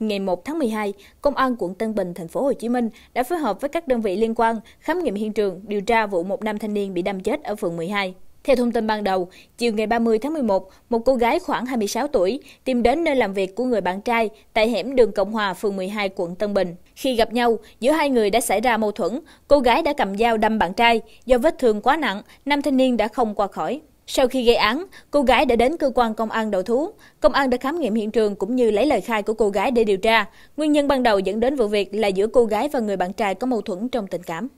Ngày 1 tháng 12, Công an quận Tân Bình, thành phố Hồ Chí Minh đã phối hợp với các đơn vị liên quan khám nghiệm hiện trường, điều tra vụ một nam thanh niên bị đâm chết ở phường 12. Theo thông tin ban đầu, chiều ngày 30 tháng 11, một cô gái khoảng 26 tuổi tìm đến nơi làm việc của người bạn trai tại hẻm đường Cộng Hòa, phường 12, quận Tân Bình. Khi gặp nhau, giữa hai người đã xảy ra mâu thuẫn, cô gái đã cầm dao đâm bạn trai. Do vết thương quá nặng, nam thanh niên đã không qua khỏi. Sau khi gây án, cô gái đã đến cơ quan công an đầu thú. Công an đã khám nghiệm hiện trường cũng như lấy lời khai của cô gái để điều tra. Nguyên nhân ban đầu dẫn đến vụ việc là giữa cô gái và người bạn trai có mâu thuẫn trong tình cảm.